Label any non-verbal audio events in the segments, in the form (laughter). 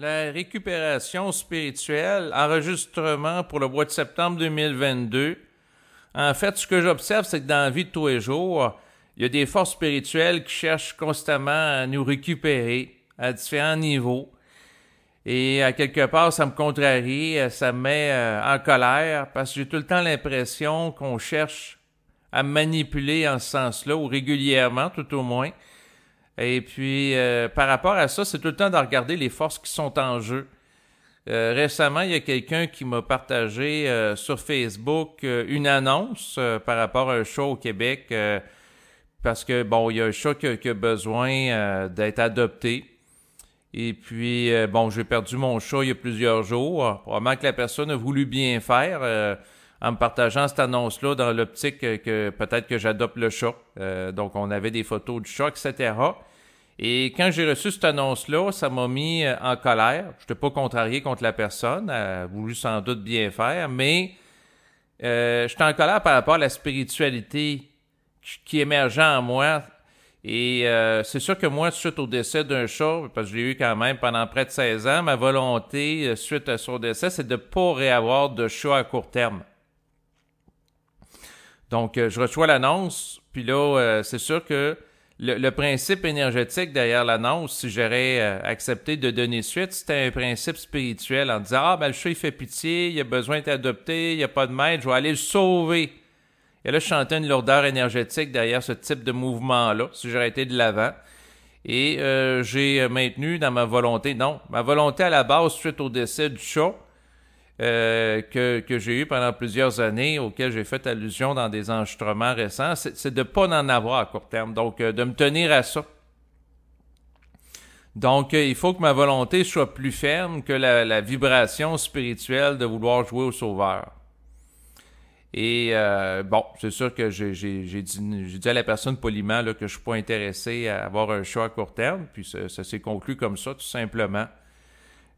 La récupération spirituelle, enregistrement pour le mois de septembre 2022. En fait, ce que j'observe, c'est que dans la vie de tous les jours, il y a des forces spirituelles qui cherchent constamment à nous récupérer à différents niveaux. Et à quelque part, ça me contrarie, ça me met euh, en colère parce que j'ai tout le temps l'impression qu'on cherche à manipuler en ce sens-là, ou régulièrement tout au moins. Et puis, euh, par rapport à ça, c'est tout le temps de regarder les forces qui sont en jeu. Euh, récemment, il y a quelqu'un qui m'a partagé euh, sur Facebook euh, une annonce par rapport à un chat au Québec. parce que, bon, il y a un chat qui a, besoin d'être adopté. Et puis, bon, j'ai perdu mon chat il y a plusieurs jours. Ah, probablement que la personne a voulu bien faire en me partageant cette annonce-là dans l'optique que peut-être que j'adopte le chat. donc, on avait des photos du chat, etc. Et quand j'ai reçu cette annonce-là, ça m'a mis euh, en colère. Je n'étais pas contrarié contre la personne, elle a voulu sans doute bien faire, mais euh, j'étais en colère par rapport à la spiritualité qui émergeait en moi. Et euh, c'est sûr que moi, suite au décès d'un chat, parce que je l'ai eu quand même pendant près de 16 ans, ma volonté, euh, suite à son décès, c'est de ne pas réavoir de chat à court terme. Donc, je reçois l'annonce, puis là, c'est sûr que le, principe énergétique derrière l'annonce, si j'aurais euh, accepté de donner suite, c'était un principe spirituel en disant Ah, ben le chat, il fait pitié, il a besoin d'être adopté, il n'y a pas de maître, je vais aller le sauver. Et là, je chantais une lourdeur énergétique derrière ce type de mouvement-là, si j'aurais été de l'avant. Et euh, j'ai maintenu dans ma volonté, non, ma volonté à la base, suite au décès du chat, euh, que, j'ai eu pendant plusieurs années, auxquelles j'ai fait allusion dans des enregistrements récents, c'est de ne pas en avoir à court terme. Donc, euh, de me tenir à ça. Donc, euh, il faut que ma volonté soit plus ferme que la, vibration spirituelle de vouloir jouer au sauveur. Et bon, c'est sûr que j'ai dit, dit, à la personne poliment là, que je ne suis pas intéressé à avoir un choix à court terme, puis ça s'est conclu comme ça, tout simplement.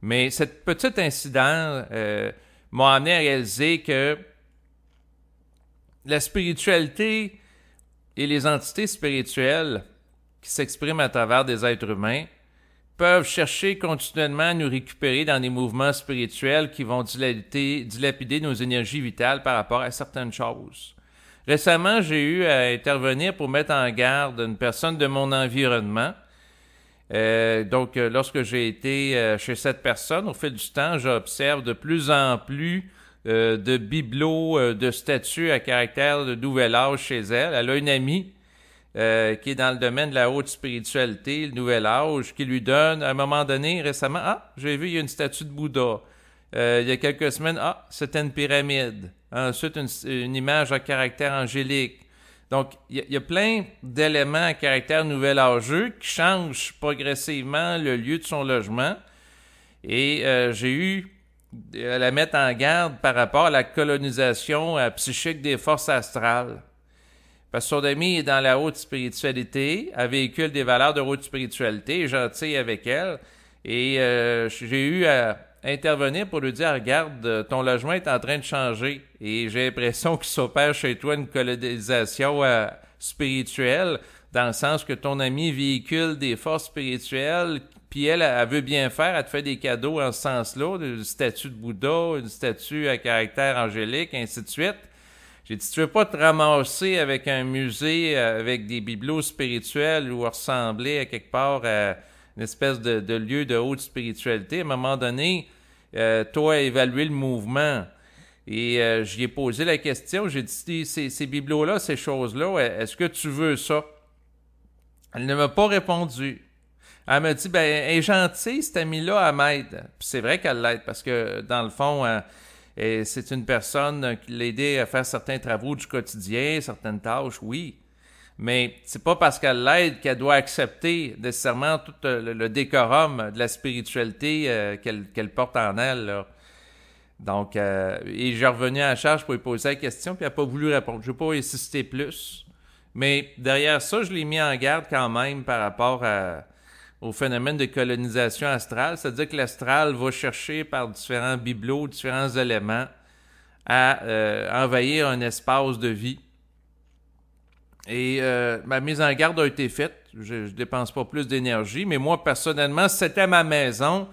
Mais cette petite incident euh, m'a amené à réaliser que la spiritualité et les entités spirituelles qui s'expriment à travers des êtres humains peuvent chercher continuellement à nous récupérer dans des mouvements spirituels qui vont dilapider nos énergies vitales par rapport à certaines choses. Récemment, j'ai eu à intervenir pour mettre en garde une personne de mon environnement euh, donc, euh, lorsque j'ai été euh, chez cette personne, au fil du temps, j'observe de plus en plus de bibelots, de statues à caractère de nouvel âge chez elle. Elle a une amie qui est dans le domaine de la haute spiritualité, le nouvel âge, qui lui donne, à un moment donné, récemment, ah, j'ai vu, il y a une statue de Bouddha. il y a quelques semaines, ah, c'était une pyramide. Ensuite, une image à caractère angélique. Donc, il y, a plein d'éléments à caractère nouvel en jeu qui changent progressivement le lieu de son logement. Et euh, j'ai eu à la mettre en garde par rapport à la colonisation euh, psychique des forces astrales. Parce que son ami est dans la haute spiritualité, a véhicule des valeurs de haute spiritualité, est gentil avec elle. Et euh, j'ai eu à intervenir pour lui dire Regarde, euh, ton logement est en train de changer et j'ai l'impression qu'il s'opère chez toi une colonisation euh, spirituelle, dans le sens que ton ami véhicule des forces spirituelles, puis elle, elle, veut bien faire, elle te fait des cadeaux en ce sens-là, une statue de Bouddha, une statue à caractère angélique, ainsi de suite. J'ai dit, tu veux pas te ramasser avec un musée, euh, avec des bibelots spirituels ou ressembler à quelque part à une espèce de, lieu de haute spiritualité. À un moment donné, euh, toi, évaluer le mouvement. Et euh, j'y ai posé la question, j'ai dit, ces, bibelots-là, ces choses-là, euh, est-ce que tu veux ça? Elle ne m'a pas répondu. Elle m'a dit, ben, elle est gentille, cette amie-là, à m'aide. c'est vrai qu'elle l'aide, parce que, dans le fond, c'est une personne qui l'aide à faire certains travaux du quotidien, certaines tâches, oui mais c'est pas parce qu'elle l'aide qu'elle doit accepter nécessairement tout euh, le, décorum de la spiritualité euh, qu'elle porte en elle. Donc, euh, et j'ai revenu à charge pour lui poser la question, puis elle n'a pas voulu répondre. Je ne vais pas insister plus. Mais derrière ça, je l'ai mis en garde quand même par rapport au phénomène de colonisation astrale. C'est-à-dire que l'astral va chercher par différents bibelots, différents éléments à envahir un espace de vie et euh, ma mise en garde a été faite. Je ne dépense pas plus d'énergie. Mais moi, personnellement, c'était ma maison.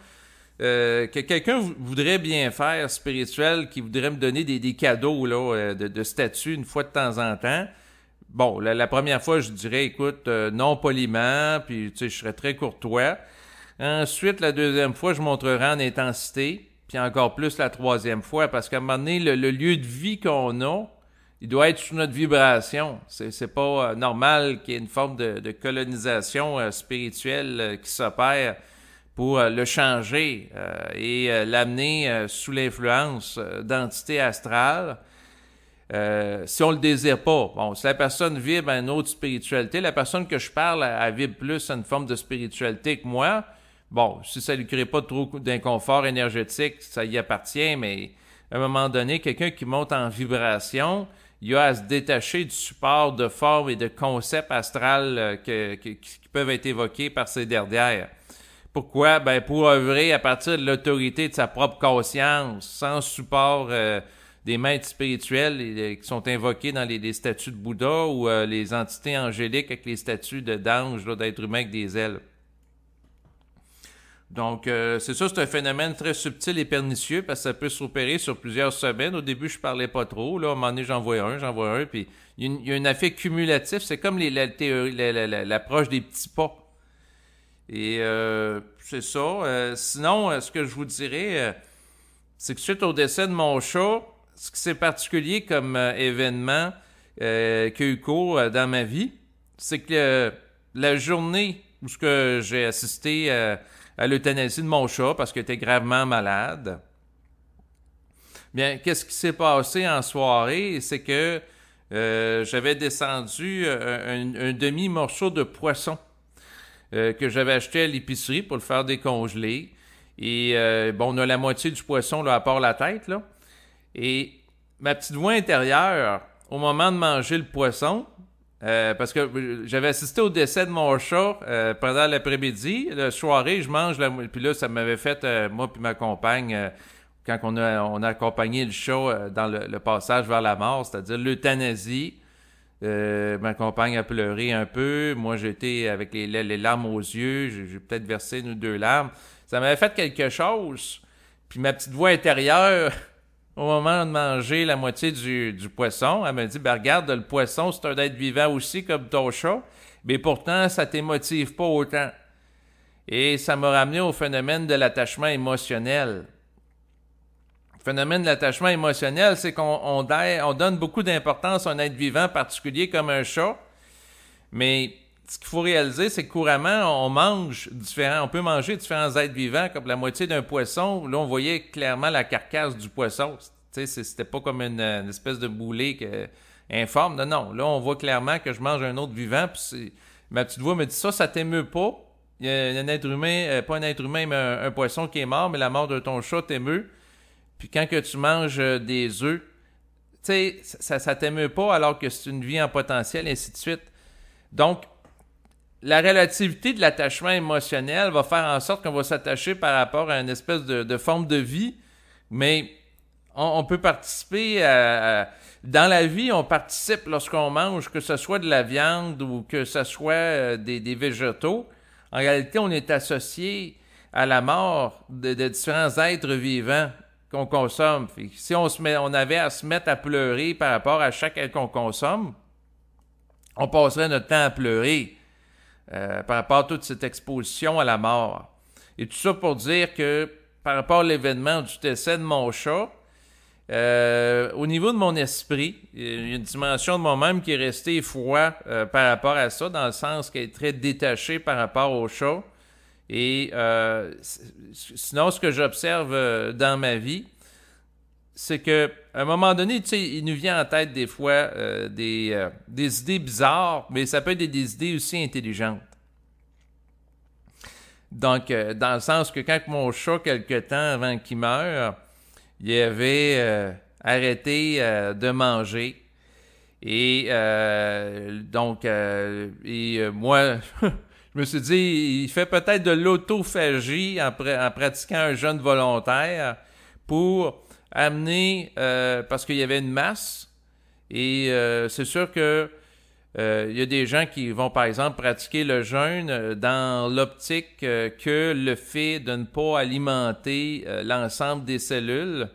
Euh, que quelqu'un voudrait bien faire spirituel, qui voudrait me donner des, des cadeaux là, euh, de, de statues une fois de temps en temps. Bon, la, première fois, je dirais, écoute, non poliment, puis tu sais, je serais très courtois. Ensuite, la deuxième fois, je montrerai en intensité, puis encore plus la troisième fois, parce qu'à un moment donné, le lieu de vie qu'on a, il doit être sous notre vibration. C'est pas euh, normal qu'il y ait une forme de, colonisation euh, spirituelle euh, qui s'opère pour le changer et l'amener sous l'influence d'entités astrales. si on le désire pas. Bon, si la personne vibre à une autre spiritualité, la personne que je parle, elle, elle vibre plus à une forme de spiritualité que moi. Bon, si ça lui crée pas trop d'inconfort énergétique, ça y appartient, mais à un moment donné, quelqu'un qui monte en vibration, il y a à se détacher du support de formes et de concepts astral euh, qui peuvent être évoqués par ces dernières. Pourquoi? Ben pour œuvrer à partir de l'autorité de sa propre conscience, sans support euh, des maîtres spirituels euh, qui sont invoqués dans les, statuts statues de Bouddha ou les entités angéliques avec les statues d'anges, d'êtres humains avec des ailes. Donc, euh, c'est ça, c'est un phénomène très subtil et pernicieux parce que ça peut s'opérer sur plusieurs semaines. Au début, je parlais pas trop. Là, à un moment donné, j'en vois un, j'en vois un. Puis, il y, a un effet cumulatif. C'est comme l'approche des petits pas. Et euh, c'est ça. Euh, sinon, ce que je vous dirais, c'est que suite au décès de mon chat, ce qui c'est particulier comme événement euh, qui a eu cours dans ma vie, c'est que la journée où j'ai assisté à à l'euthanasie de mon chat parce qu'il était gravement malade. Bien, qu'est-ce qui s'est passé en soirée? C'est que euh, j'avais descendu euh, un, demi-morceau de poisson euh, que j'avais acheté à l'épicerie pour le faire décongeler. Et bon, on a la moitié du poisson là, à part la tête. Là. Et ma petite voix intérieure, au moment de manger le poisson, euh, parce que euh, j'avais assisté au décès de mon chat euh, pendant l'après-midi. la soirée, je mange. La... Puis là, ça m'avait fait, moi puis ma compagne, quand on a, on accompagné le chat dans le, passage vers la mort, c'est-à-dire l'euthanasie. ma compagne a pleuré un peu. Moi, j'étais avec les, les, larmes aux yeux. J'ai peut-être versé une deux larmes. Ça m'avait fait quelque chose. Puis ma petite voix intérieure (laughs) au moment de manger la moitié du, poisson, elle m'a dit ben, Regarde, le poisson, c'est un être vivant aussi, comme ton chat, mais pourtant, ça ne t'émotive pas autant. Et ça m'a ramené au phénomène de l'attachement émotionnel. Le phénomène de l'attachement émotionnel, c'est qu'on donne beaucoup d'importance à un être vivant particulier comme un chat, mais ce qu'il faut réaliser, c'est que couramment, on mange différents, on peut manger différents êtres vivants, comme la moitié d'un poisson. Là, on voyait clairement la carcasse du poisson. tu sais, C'était pas comme une, espèce de boulet que, informe. Non, non. Là, on voit clairement que je mange un autre vivant. Puis ma petite voix me dit ça, ça t'émeut pas. Il y a un être humain, euh, pas un être humain, mais un, poisson qui est mort, mais la mort de ton chat t'émeut. Puis quand que tu manges euh, des œufs, tu sais, ça, t'émeut pas alors que c'est une vie en potentiel, ainsi de suite. Donc, la relativité de l'attachement émotionnel va faire en sorte qu'on va s'attacher par rapport à une espèce de, forme de vie, mais on, peut participer à, Dans la vie, on participe lorsqu'on mange, que ce soit de la viande ou que ce soit euh, des, végétaux. En réalité, on est associé à la mort de, différents êtres vivants qu'on consomme. si on, se met, on avait à se mettre à pleurer par rapport à chaque qu'on consomme, on passerait notre temps à pleurer. Euh, par rapport à toute cette exposition à la mort. Et tout ça pour dire que par rapport à l'événement du décès de mon chat, euh, au niveau de mon esprit, il y a une dimension de moi-même qui est restée froid euh, par rapport à ça, dans le sens qu'elle est très détachée par rapport au chat. Et sinon, ce que j'observe dans ma vie, c'est que un moment donné, tu sais, il nous vient en tête des fois euh, euh, des, idées bizarres, mais ça peut être des, idées aussi intelligentes. Donc, euh, dans le sens que quand mon chat, quelque temps avant qu'il meure, il avait arrêté de manger. Et donc, moi, (laughs) je me suis dit, il fait peut-être de l'autophagie en, en pratiquant un jeûne volontaire pour amené euh, parce qu'il y avait une masse. Et euh, c'est sûr que euh, il y a des gens qui vont, par exemple, pratiquer le jeûne dans l'optique que le fait de ne pas alimenter l'ensemble des cellules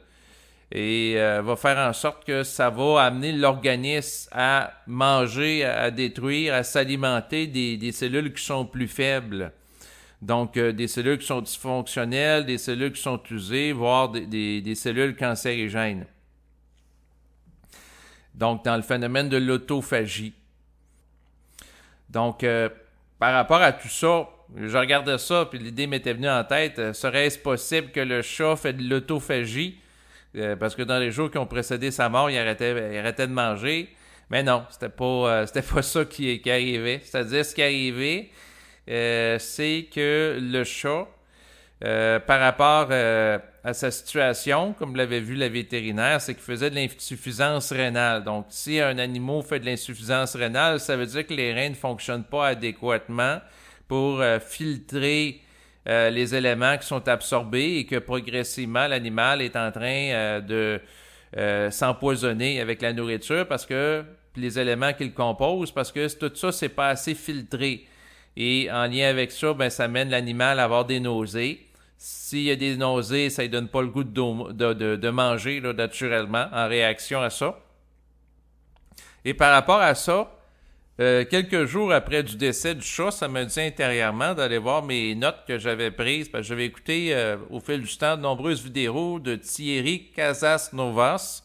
et va faire en sorte que ça va amener l'organisme à manger, à détruire, à s'alimenter des cellules qui sont plus faibles. Donc, euh, des cellules qui sont dysfonctionnelles, des cellules qui sont usées, voire des, cellules cancérigènes. Donc, dans le phénomène de l'autophagie. Donc, euh, par rapport à tout ça, je regardais ça, puis l'idée m'était venue en tête. Euh, serait-ce possible que le chat fait de l'autophagie? parce que dans les jours qui ont précédé sa mort, il arrêtait, de manger. Mais non, c'était pas, pas ça qui, qui arrivait. C'est-à-dire, ce qui arrivait, euh, c'est que le chat, euh, par rapport euh, à sa situation, comme l'avait vu la vétérinaire, c'est qu'il faisait de l'insuffisance rénale. Donc, si un animal fait de l'insuffisance rénale, ça veut dire que les reins ne fonctionnent pas adéquatement pour filtrer les éléments qui sont absorbés et que progressivement, l'animal est en train de s'empoisonner avec la nourriture parce que les éléments qu'il compose parce que tout ça, c'est pas assez filtré. Et en lien avec ça, ben, ça amène l'animal à avoir des nausées. S'il y a des nausées, ça ne donne pas le goût de, manger là, naturellement en réaction à ça. Et par rapport à ça, euh, quelques jours après du décès du chat, ça me dit intérieurement d'aller voir mes notes que j'avais prises, parce que j'avais écouté euh, au fil du temps de nombreuses vidéos de Thierry Casas Novas,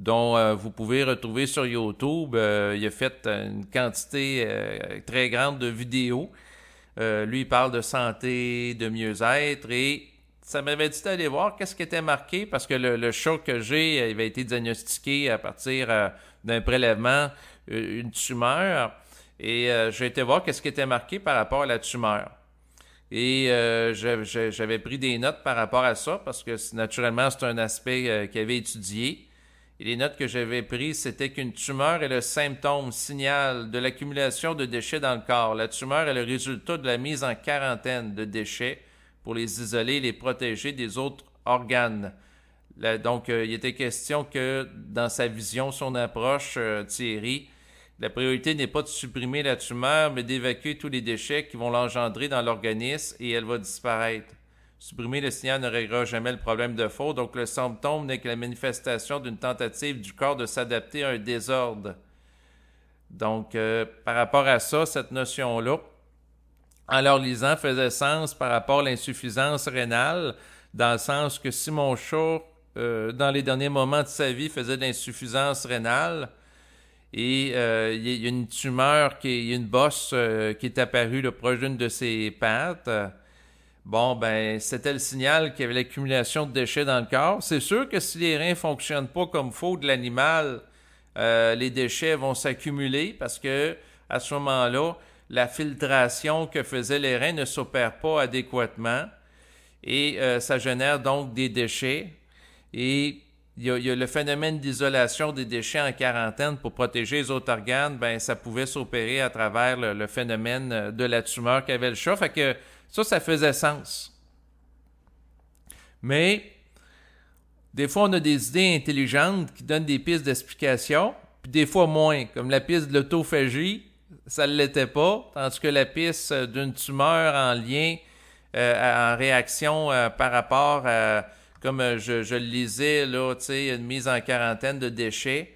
dont euh, vous pouvez retrouver sur YouTube. Euh, il a fait une quantité euh, très grande de vidéos. lui, il parle de santé, de mieux-être et ça m'avait dit d'aller voir qu'est-ce qui était marqué parce que le, le que j'ai, il avait été diagnostiqué à partir d'un prélèvement, une tumeur. Et j'ai été voir qu'est-ce qui était marqué par rapport à la tumeur. Et j'avais pris des notes par rapport à ça parce que naturellement, c'est un aspect qu'il avait étudié. Et les notes que j'avais prises, c'était qu'une tumeur est le symptôme, signal de l'accumulation de déchets dans le corps. La tumeur est le résultat de la mise en quarantaine de déchets pour les isoler et les protéger des autres organes. donc, euh, il était question que dans sa vision, son approche, euh, Thierry, la priorité n'est pas de supprimer la tumeur, mais d'évacuer tous les déchets qui vont l'engendrer dans l'organisme et elle va disparaître. Supprimer le signal ne réglera jamais le problème de faux, donc le symptôme n'est que la manifestation d'une tentative du corps de s'adapter à un désordre. Donc, euh, par rapport à ça, cette notion-là, en leur lisant, faisait sens par rapport à l'insuffisance rénale, dans le sens que Simon Shaw, euh, dans les derniers moments de sa vie, faisait de l'insuffisance rénale, et euh, il y a une tumeur, il y a une bosse qui est apparue le proche d'une de ses pattes, Bon, ben, c'était le signal qu'il y avait l'accumulation de déchets dans le corps. C'est sûr que si les reins ne fonctionnent pas comme faut de l'animal, euh, les déchets vont s'accumuler parce que à ce moment-là, la filtration que faisaient les reins ne s'opère pas adéquatement et euh, ça génère donc des déchets. Et il y, a, le phénomène d'isolation des déchets en quarantaine pour protéger les autres organes, ben ça pouvait s'opérer à travers le, le, phénomène euh, de la tumeur qu'avait le chat. Fait que ça, ça faisait sens. Mais des fois, on a des idées intelligentes qui donnent des pistes d'explication, puis des fois moins, comme la piste de l'autophagie, ça ne l'était pas, tandis que la piste d'une tumeur en lien, euh, en réaction euh, par rapport à, comme je, le lisais, là, une mise en quarantaine de déchets.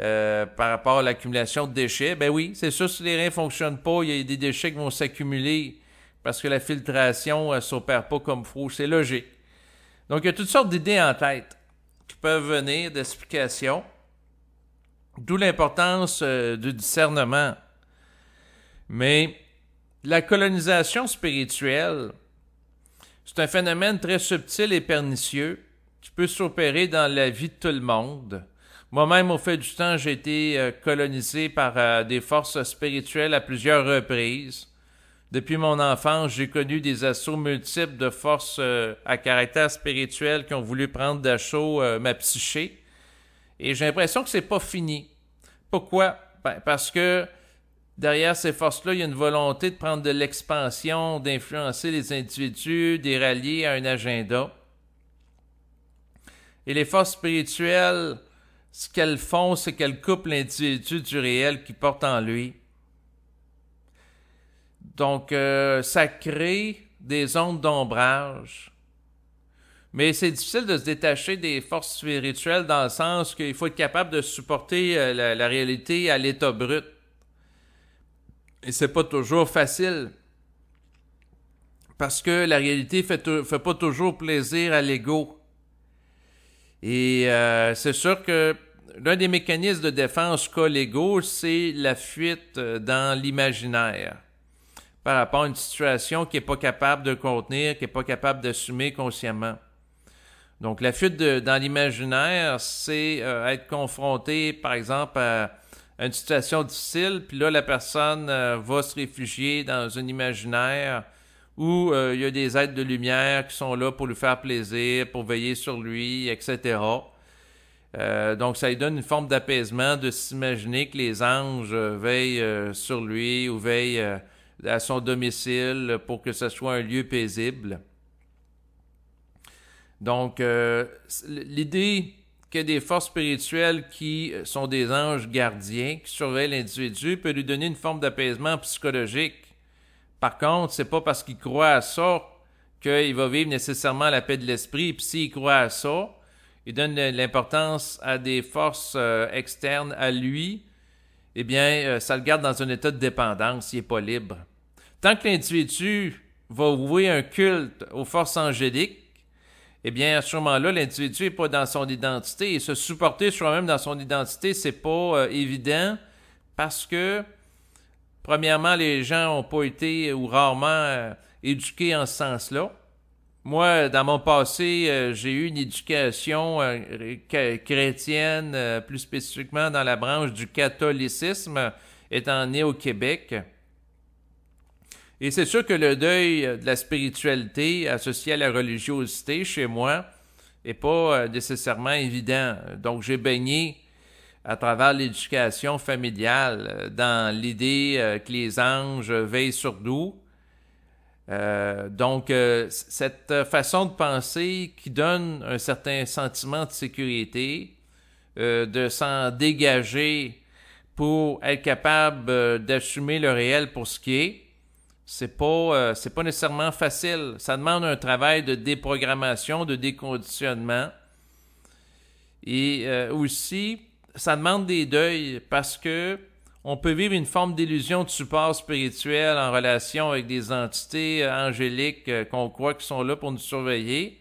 Euh, par rapport à l'accumulation de déchets, ben oui, c'est sûr, si les reins ne fonctionnent pas, il y a des déchets qui vont s'accumuler parce que la filtration ne s'opère pas comme faut, c'est logique. Donc, il y a toutes sortes d'idées en tête qui peuvent venir d'explications, d'où l'importance euh, du discernement. Mais la colonisation spirituelle, c'est un phénomène très subtil et pernicieux qui peut s'opérer dans la vie de tout le monde. Moi-même, au fait du temps, j'ai été euh, colonisé par euh, des forces spirituelles à plusieurs reprises. Depuis mon enfance, j'ai connu des assauts multiples de forces euh, à caractère spirituel qui ont voulu prendre d'assaut euh, ma psyché. Et j'ai l'impression que c'est pas fini. Pourquoi? Ben, parce que derrière ces forces-là, il y a une volonté de prendre de l'expansion, d'influencer les individus, les rallier à un agenda. Et les forces spirituelles, ce qu'elles font, c'est qu'elles coupent l'individu du réel qui porte en lui. Donc, euh, ça crée des ondes d'ombrage. Mais c'est difficile de se détacher des forces spirituelles dans le sens qu'il faut être capable de supporter euh, la, réalité à l'état brut. Et c'est pas toujours facile. Parce que la réalité fait, fait pas toujours plaisir à l'ego. Et euh, c'est sûr que l'un des mécanismes de défense qu'a l'ego, c'est la fuite dans l'imaginaire par rapport à une situation qui n'est pas capable de contenir, qui n'est pas capable d'assumer consciemment. Donc la fuite dans l'imaginaire, c'est euh, être confronté, par exemple, à, une situation difficile, puis là, la personne euh, va se réfugier dans un imaginaire où euh, il y a des êtres de lumière qui sont là pour lui faire plaisir, pour veiller sur lui, etc. donc, ça lui donne une forme d'apaisement de s'imaginer que les anges veillent sur lui ou veillent à son domicile pour que ce soit un lieu paisible. Donc, euh, l'idée que des forces spirituelles qui euh, sont des anges gardiens, qui surveillent l'individu, peut lui donner une forme d'apaisement psychologique. Par contre, c'est pas parce qu'il croit à ça qu'il va vivre nécessairement la paix de l'esprit. Puis s'il croit à ça, il donne l'importance à des forces euh, externes à lui eh bien, euh, ça le garde dans un état de dépendance, il n'est pas libre. Tant que l'individu va ouvrir un culte aux forces angéliques, eh bien, à ce moment-là, l'individu n'est pas dans son identité. Et se supporter soi-même dans son identité, c'est pas euh, évident parce que, premièrement, les gens n'ont pas été ou rarement euh, éduqués en ce sens-là. Moi, dans mon passé, euh, j'ai eu une éducation euh, chrétienne, euh, plus spécifiquement dans la branche du catholicisme, étant né au Québec. Et c'est sûr que le deuil de la spiritualité associé à la religiosité chez moi n'est pas nécessairement évident. Donc j'ai baigné à travers l'éducation familiale dans l'idée que les anges veillent sur nous, euh, donc, euh, cette euh, façon de penser qui donne un certain sentiment de sécurité, euh, de s'en dégager pour être capable d'assumer le réel pour ce qui est, c'est pas, c'est pas nécessairement facile. Ça demande un travail de déprogrammation, de déconditionnement. Et aussi, ça demande des deuils parce que on peut vivre une forme d'illusion de support spirituel en relation avec des entités euh, angéliques euh, qu'on croit qui sont là pour nous surveiller.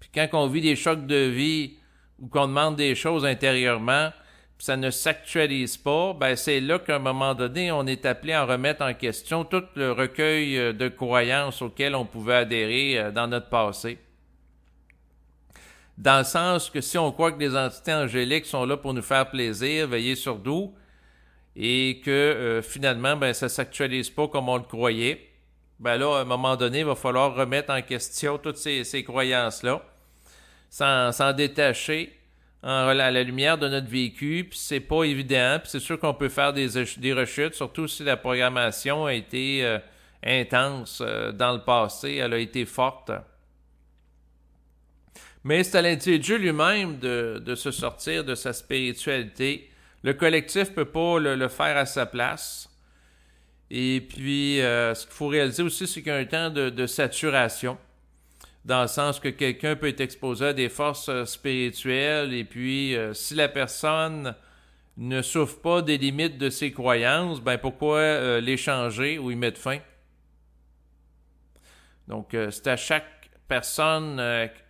Puis quand on vit des chocs de vie ou qu'on demande des choses intérieurement, puis ça ne s'actualise pas, ben c'est là qu'à un moment donné, on est appelé à remettre en question tout le recueil euh, de croyances auxquelles on pouvait adhérer dans notre passé. Dans le sens que si on croit que les entités angéliques sont là pour nous faire plaisir, veiller sur nous, et que euh, finalement, ben, ça ne s'actualise pas comme on le croyait, ben là, à un moment donné, il va falloir remettre en question toutes ces, croyances-là, s'en détacher en, à la lumière de notre vécu, puis c'est pas évident, puis c'est sûr qu'on peut faire des, des, rechutes, surtout si la programmation a été euh, intense euh, dans le passé, elle a été forte. Mais c'est à l'individu lui-même de, de se sortir de sa spiritualité, le collectif peut pas le, faire à sa place. Et puis, euh, ce qu'il faut réaliser aussi, c'est qu'il y a un temps de, saturation, dans le sens que quelqu'un peut être exposé à des forces euh, spirituelles, et puis, euh, si la personne ne souffre pas des limites de ses croyances, ben pourquoi les changer ou y mettre fin? Donc, c'est à chaque personne,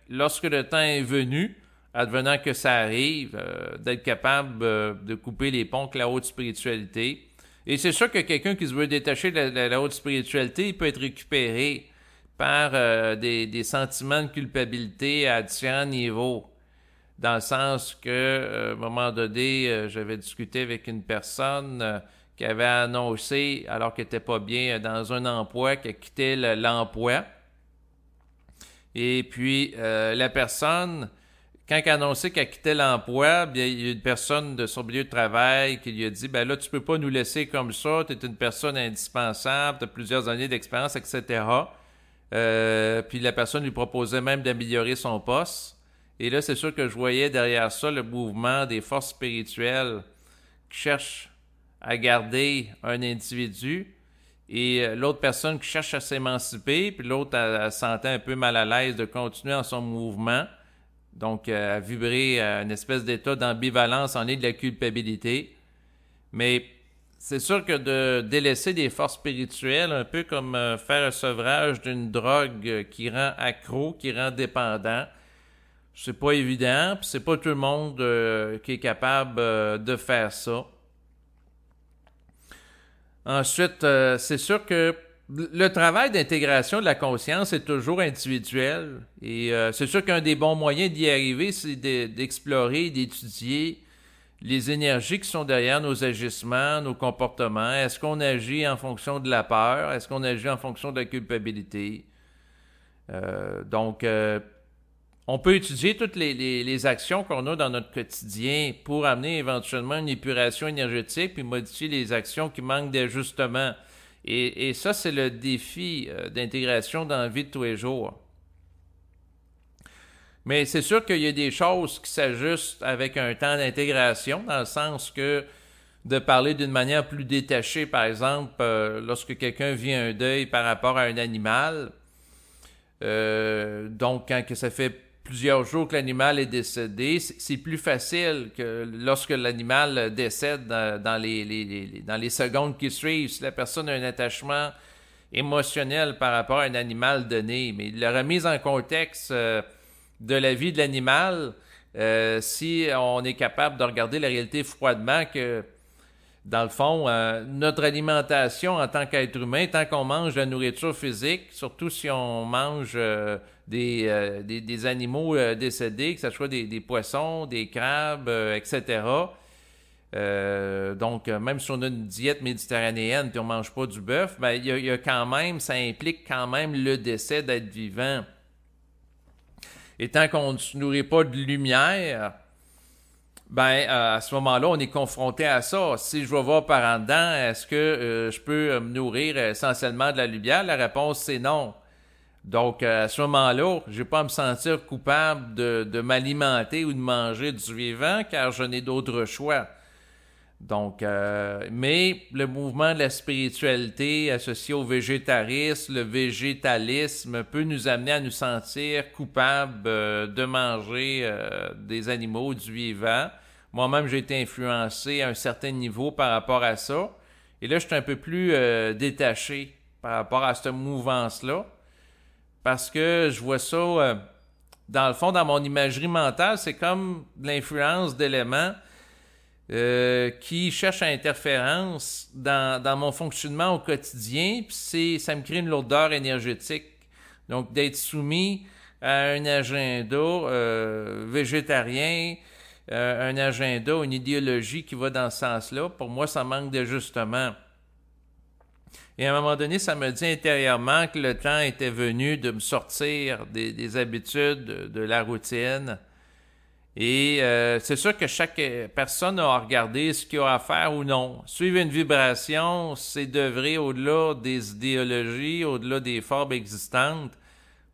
lorsque le temps est venu, advenant que ça arrive, euh, d'être capable euh, de couper les ponts avec la haute spiritualité. Et c'est sûr que quelqu'un qui se veut détacher de la, haute spiritualité, il peut être récupéré par euh, des, des, sentiments de culpabilité à différents niveaux. Dans le sens que, à un moment donné, j'avais discuté avec une personne qui avait annoncé, alors qu'elle n'était pas bien dans un emploi, qu'elle quittait l'emploi. Et puis, la personne quand elle a annoncé qu'elle quittait l'emploi, bien, il y a une personne de son milieu de travail qui lui a dit ben là, tu peux pas nous laisser comme ça, tu es une personne indispensable, tu as plusieurs années d'expérience, etc. Euh, puis la personne lui proposait même d'améliorer son poste. Et là, c'est sûr que je voyais derrière ça le mouvement des forces spirituelles qui cherchent à garder un individu et euh, l'autre personne qui cherche à s'émanciper, puis l'autre, elle, sentait un peu mal à l'aise de continuer en son mouvement. Donc, euh, à vibrer à euh, une espèce d'état d'ambivalence en est de la culpabilité. Mais c'est sûr que de délaisser des forces spirituelles, un peu comme euh, faire un sevrage d'une drogue qui rend accro, qui rend dépendant, c'est pas évident, puis c'est pas tout le monde qui est capable de faire ça. Ensuite, c'est sûr que le travail d'intégration de la conscience est toujours individuel. Et euh, c'est sûr qu'un des bons moyens d'y arriver, c'est d'explorer, d'étudier les énergies qui sont derrière nos agissements, nos comportements. Est-ce qu'on agit en fonction de la peur? Est-ce qu'on agit en fonction de la culpabilité? Euh, donc, euh, on peut étudier toutes les, les actions qu'on a dans notre quotidien pour amener éventuellement une épuration énergétique puis modifier les actions qui manquent d'ajustement. Et, ça, c'est le défi euh, d'intégration dans la vie de tous les jours. Mais c'est sûr qu'il y a des choses qui s'ajustent avec un temps d'intégration, dans le sens que de parler d'une manière plus détachée, par exemple, euh, lorsque quelqu'un vit un deuil par rapport à un animal. Euh, donc, quand que ça fait plusieurs jours que l'animal est décédé, c'est plus facile que lorsque l'animal décède dans, les, dans les secondes qui suivent. Si la personne a un attachement émotionnel par rapport à un animal donné, mais la remise en contexte euh, de la vie de l'animal, euh, si on est capable de regarder la réalité froidement que dans le fond, euh, notre alimentation en tant qu'être humain, tant qu'on mange de la nourriture physique, surtout si on mange euh, euh, des, animaux décédés, que ce soit des, poissons, des crabes, etc. donc, même si on a une diète méditerranéenne et on ne mange pas du bœuf, ben, il y a quand même, ça implique quand même le décès d'être vivant. Et tant qu'on ne se nourrit pas de lumière, ben euh, à ce moment-là, on est confronté à ça. Si je vais voir par en dedans, est-ce que euh, je peux euh, me nourrir essentiellement de la lumière? La réponse, c'est non. Donc, à ce moment-là, je vais pas me sentir coupable de, m'alimenter ou de manger du vivant, car je n'ai d'autre choix. Donc, mais le mouvement de la spiritualité associé au végétarisme, le végétalisme peut nous amener à nous sentir coupables de manger des animaux, du vivant. Moi-même, j'ai été influencé à un certain niveau par rapport à ça. Et là, je suis un peu plus euh, détaché par rapport à cette mouvance-là. Parce que je vois ça, euh, dans le fond, dans mon imagerie mentale, c'est comme l'influence d'éléments euh, qui cherchent à interférence dans, dans, mon fonctionnement au quotidien. Puis ça me crée une lourdeur énergétique. Donc, d'être soumis à un agenda végétarien, euh, un agenda, une idéologie qui va dans ce sens-là. Pour moi, ça manque d'ajustement. Et à un moment donné, ça me dit intérieurement que le temps était venu de me sortir des, habitudes, de, la routine. Et euh, c'est sûr que chaque personne a regardé ce qu'il a à faire ou non. Suivre une vibration, c'est d'œuvrer au-delà des idéologies, au-delà des formes existantes,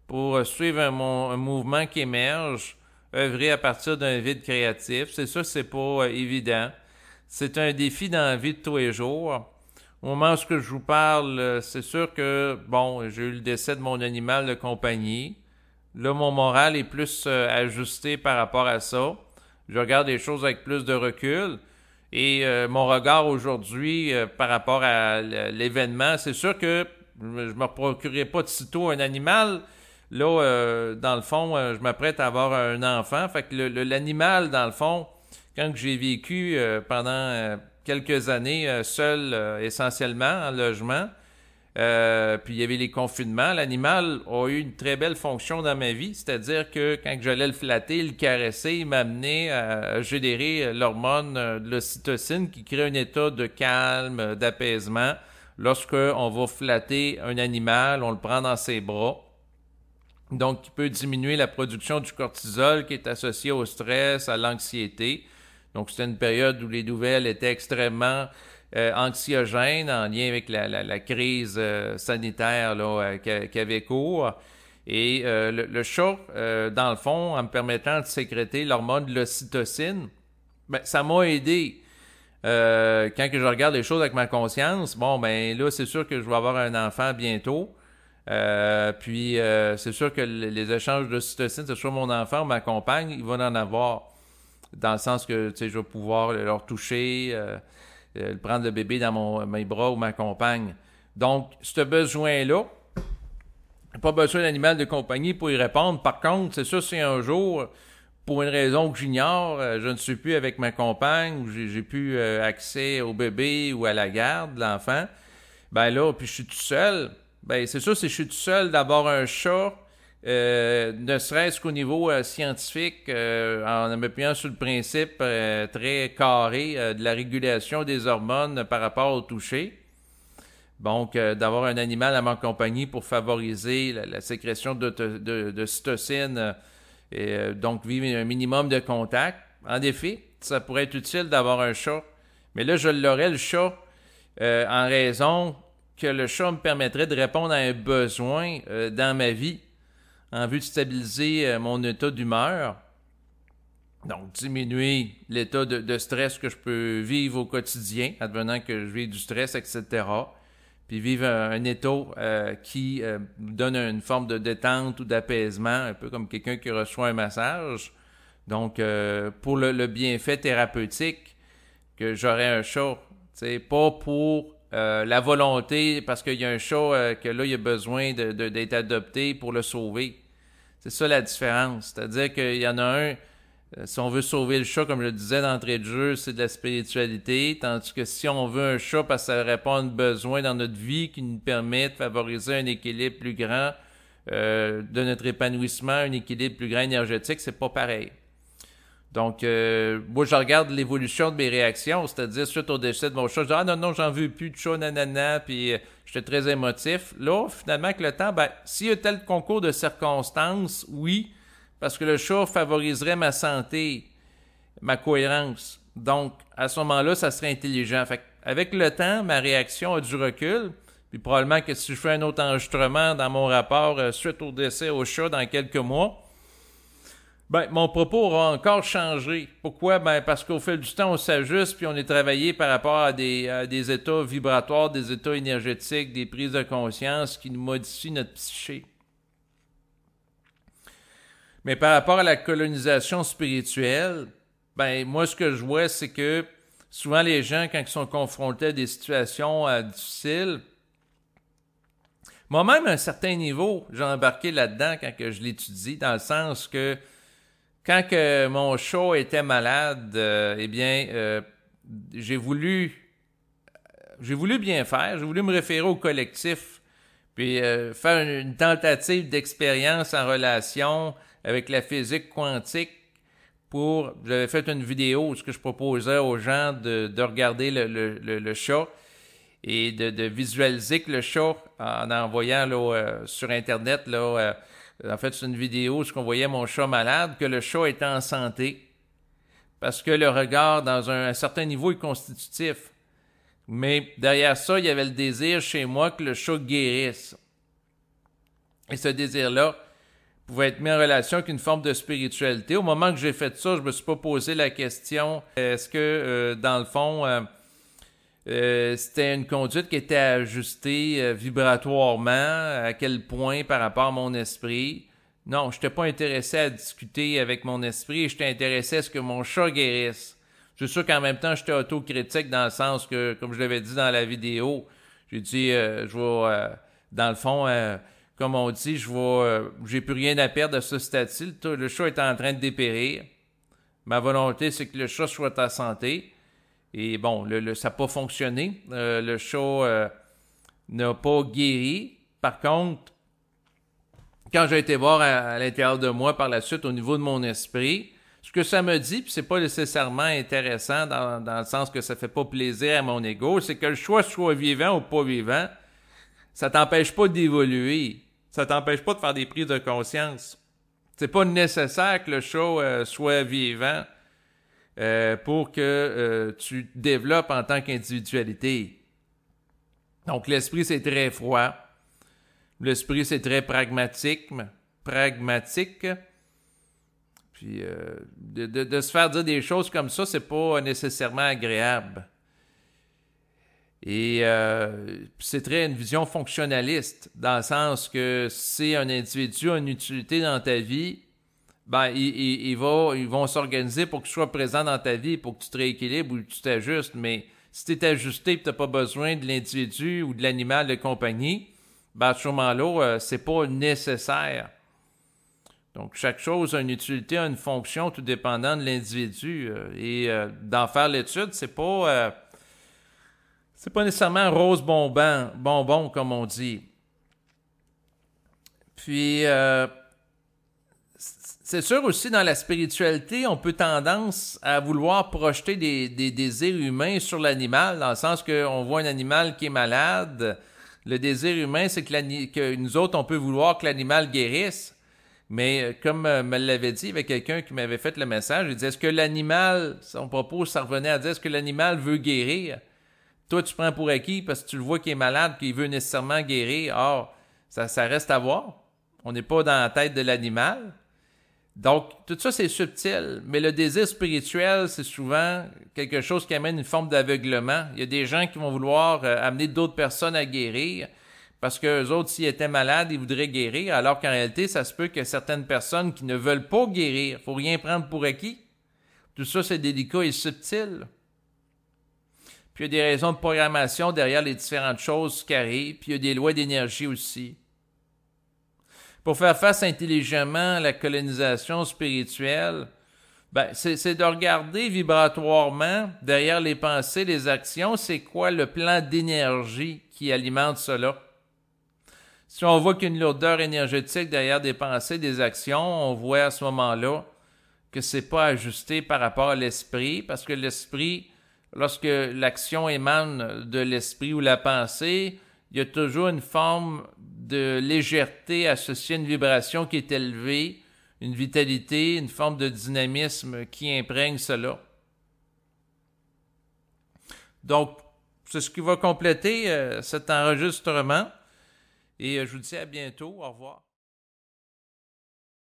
pour suivre un mouvement qui émerge œuvrer à partir d'un vide créatif. C'est sûr c'est pas euh, évident. C'est un défi dans la vie de tous les jours. Au moment où je vous parle, euh, c'est sûr que, bon, j'ai eu le décès de mon animal de compagnie. Là, mon moral est plus euh, ajusté par rapport à ça. Je regarde les choses avec plus de recul. Et mon regard aujourd'hui par rapport à l'événement, c'est sûr que je ne me procurerai pas de un animal, là, euh, dans le fond, euh, je m'apprête à avoir un enfant. Fait que l'animal, dans le fond, quand j'ai vécu euh, pendant quelques années seul, essentiellement, en logement, puis il y avait les confinements, l'animal a eu une très belle fonction dans ma vie. C'est-à-dire que quand je le flatter, le caresser, il m'amenait à générer l'hormone de l'ocytocine qui crée un état de calme, d'apaisement. Lorsqu'on va flatter un animal, on le prend dans ses bras donc, qui peut diminuer la production du cortisol qui est associé au stress, à l'anxiété. Donc, c'était une période où les nouvelles étaient extrêmement euh, anxiogènes en lien avec la, crise euh, sanitaire là, euh, qu'avait cours. Et le, le, chat, dans le fond, en me permettant de sécréter l'hormone de l'ocytocine, ben, ça m'a aidé. quand que je regarde les choses avec ma conscience, bon, ben là, c'est sûr que je vais avoir un enfant bientôt. Euh, puis, euh, c'est sûr que les échanges de cytocine, ce soit mon enfant, ou ma compagne, ils vont en avoir. Dans le sens que, tu sais, je vais pouvoir leur toucher, euh, prendre le bébé dans mon, mes bras ou ma compagne. Donc, ce besoin-là, pas besoin d'animal de compagnie pour y répondre. Par contre, c'est sûr, si un jour, pour une raison que j'ignore, je ne suis plus avec ma compagne, ou j'ai plus accès au bébé ou à la garde de l'enfant, ben là, puis je suis tout seul, ben, c'est sûr, si je suis tout seul d'avoir un chat, euh, ne serait-ce qu'au niveau euh, scientifique, euh, en m'appuyant sur le principe très carré de la régulation des hormones par rapport au toucher. Donc, d'avoir un animal à ma compagnie pour favoriser la, sécrétion de, de, cytocine et donc vivre un minimum de contact. En effet, ça pourrait être utile d'avoir un chat. Mais là, je l'aurais, le chat, en raison que le chat me permettrait de répondre à un besoin euh, dans ma vie en vue de stabiliser euh, mon état d'humeur. Donc, diminuer l'état de, stress que je peux vivre au quotidien, advenant que je vis du stress, etc. Puis vivre un, état euh, qui donne une forme de détente ou d'apaisement, un peu comme quelqu'un qui reçoit un massage. Donc, pour le, bienfait thérapeutique, que j'aurais un chat, pas pour euh, la volonté, parce qu'il y a un chat euh, que là, il a besoin d'être adopté pour le sauver. C'est ça la différence. C'est-à-dire qu'il y en a un, euh, si on veut sauver le chat, comme je le disais d'entrée de jeu, c'est de la spiritualité, tandis que si on veut un chat parce que ça répond à un besoin dans notre vie qui nous permet de favoriser un équilibre plus grand de notre épanouissement, un équilibre plus grand énergétique, c'est pas pareil. Donc, euh, moi, je regarde l'évolution de mes réactions, c'est-à-dire suite au décès de mon chat, je dis Ah non, non, j'en veux plus de chat, nanana, puis euh, j'étais très émotif. Là, finalement, avec le temps, ben, s'il y a tel concours de circonstances, oui, parce que le chat favoriserait ma santé, ma cohérence. Donc, à ce moment-là, ça serait intelligent. Fait avec le temps, ma réaction a du recul. Puis probablement que si je fais un autre enregistrement dans mon rapport euh, suite au décès au chat dans quelques mois, ben, mon propos aura encore changé. Pourquoi? Ben, parce qu'au fil du temps, on s'ajuste, puis on est travaillé par rapport à des, états vibratoires, des états énergétiques, des prises de conscience qui nous modifient notre psyché. Mais par rapport à la colonisation spirituelle, ben, moi, ce que je vois, c'est que souvent les gens, quand ils sont confrontés à des situations euh, difficiles, moi-même, à un certain niveau, j'ai embarqué là-dedans quand je l'étudie, dans le sens que quand que mon chat était malade, euh, eh bien, euh, j'ai voulu, euh, j'ai voulu bien faire. J'ai voulu me référer au collectif, puis faire une, tentative d'expérience en relation avec la physique quantique. Pour, j'avais fait une vidéo où ce que je proposais aux gens de, regarder le, le, chat et de, visualiser le chat en envoyant là, sur internet là en fait, c'est une vidéo où on voyait mon chat malade, que le chat était en santé. Parce que le regard, dans un, certain niveau, est constitutif. Mais derrière ça, il y avait le désir chez moi que le chat guérisse. Et ce désir-là pouvait être mis en relation avec une forme de spiritualité. Au moment que j'ai fait ça, je me suis pas posé la question est-ce que, euh, dans le fond, euh, euh, c'était une conduite qui était ajustée euh, vibratoirement, à quel point par rapport à mon esprit. Non, je n'étais pas intéressé à discuter avec mon esprit, j'étais intéressé à ce que mon chat guérisse. suis sûr qu'en même temps, j'étais autocritique dans le sens que, comme je l'avais dit dans la vidéo, j'ai dit, euh, je vais, dans le fond, comme on dit, je vais, j'ai plus rien à perdre à ce statut. le chat est en train de dépérir. Ma volonté, c'est que le chat soit en santé. Et bon, le, ça n'a pas fonctionné. Euh, le show euh, n'a pas guéri. Par contre, quand j'ai été voir à, l'intérieur de moi par la suite, au niveau de mon esprit, ce que ça me dit, puis c'est pas nécessairement intéressant dans, le sens que ça fait pas plaisir à mon ego, c'est que le choix soit vivant ou pas vivant, ça t'empêche pas d'évoluer. Ça t'empêche pas de faire des prises de conscience. C'est pas nécessaire que le show euh, soit vivant. Euh, pour que euh, tu développes en tant qu'individualité. Donc l'esprit, c'est très froid. L'esprit, c'est très pragmatique. Pragmatique. Puis euh, de, se faire dire des choses comme ça, c'est pas nécessairement agréable. Et c'est très une vision fonctionnaliste, dans le sens que si un individu, a une utilité dans ta vie, ben, ils, vont, s'organiser pour que tu sois présent dans ta vie, pour que tu te rééquilibres ou que tu t'ajustes. Mais si tu es ajusté et tu n'as pas besoin de l'individu ou de l'animal de compagnie, ben, à ce moment-là, euh, c'est pas nécessaire. Donc, chaque chose a une utilité, a une fonction, tout dépendant de l'individu. Euh, et euh, d'en faire l'étude, c'est pas. c'est pas nécessairement rose bonbon, bonbon, comme on dit. Puis, c'est sûr aussi, dans la spiritualité, on peut tendance à vouloir projeter des, désirs humains sur l'animal, dans le sens qu'on voit un animal qui est malade. Le désir humain, c'est que, nous autres, on peut vouloir que l'animal guérisse. Mais euh, comme euh, me l'avait dit, il y quelqu'un qui m'avait fait le message, il disait, est-ce que l'animal, son propos, ça revenait à dire, est-ce que l'animal veut guérir? Toi, tu prends pour acquis parce que tu le vois qu'il est malade, qu'il veut nécessairement guérir. Or, ça, ça reste à voir. On n'est pas dans la tête de l'animal. Donc, tout ça, c'est subtil, mais le désir spirituel, c'est souvent quelque chose qui amène une forme d'aveuglement. Il y a des gens qui vont vouloir euh, amener d'autres personnes à guérir parce que les autres, s'ils étaient malades, ils voudraient guérir, alors qu'en réalité, ça se peut que certaines personnes qui ne veulent pas guérir, faut rien prendre pour acquis. Tout ça, c'est délicat et subtil. Puis il y a des raisons de programmation derrière les différentes choses qui arrivent, puis il y a des lois d'énergie aussi pour faire face intelligemment à la colonisation spirituelle, ben, c'est de regarder vibratoirement derrière les pensées, les actions, c'est quoi le plan d'énergie qui alimente cela. Si on voit qu'une lourdeur énergétique derrière des pensées, des actions, on voit à ce moment-là que c'est pas ajusté par rapport à l'esprit, parce que l'esprit, lorsque l'action émane de l'esprit ou la pensée, il y a toujours une forme de légèreté associée à une vibration qui est élevée, une vitalité, une forme de dynamisme qui imprègne cela. Donc, c'est ce qui va compléter euh, cet enregistrement. Et euh, je vous dis à bientôt. Au revoir.